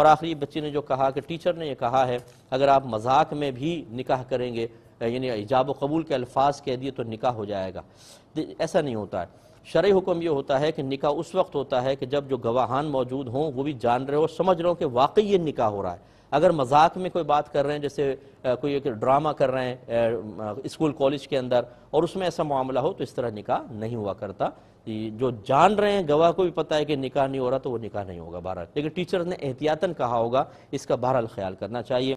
और आखिरी बच्ची ने जो कहा कि टीचर ने यह कहा है अगर आप मजाक में भी निकाह करेंगे यानी इजाब कबूल के अल्फाज कह दिए तो निकाह हो जाएगा ऐसा नहीं होता है शर्य हुक्म यह होता है कि निकाह उस वक्त होता है कि जब जो गवाहान मौजूद हों वो भी जान रहे हो समझ रहे हो कि वाकई ये निकाह हो रहा है अगर मजाक में कोई बात कर रहे हैं जैसे कोई एक ड्रामा कर रहे हैं स्कूल कॉलेज के अंदर और उसमें ऐसा मामला हो तो इस तरह निकाह नहीं हुआ करता जो जान रहे हैं गवाह को भी पता है कि निकाह नहीं हो रहा तो वो निकाह नहीं होगा बहरहाल लेकिन टीचर ने एहतियातन कहा होगा इसका बहरहाल ख्याल करना चाहिए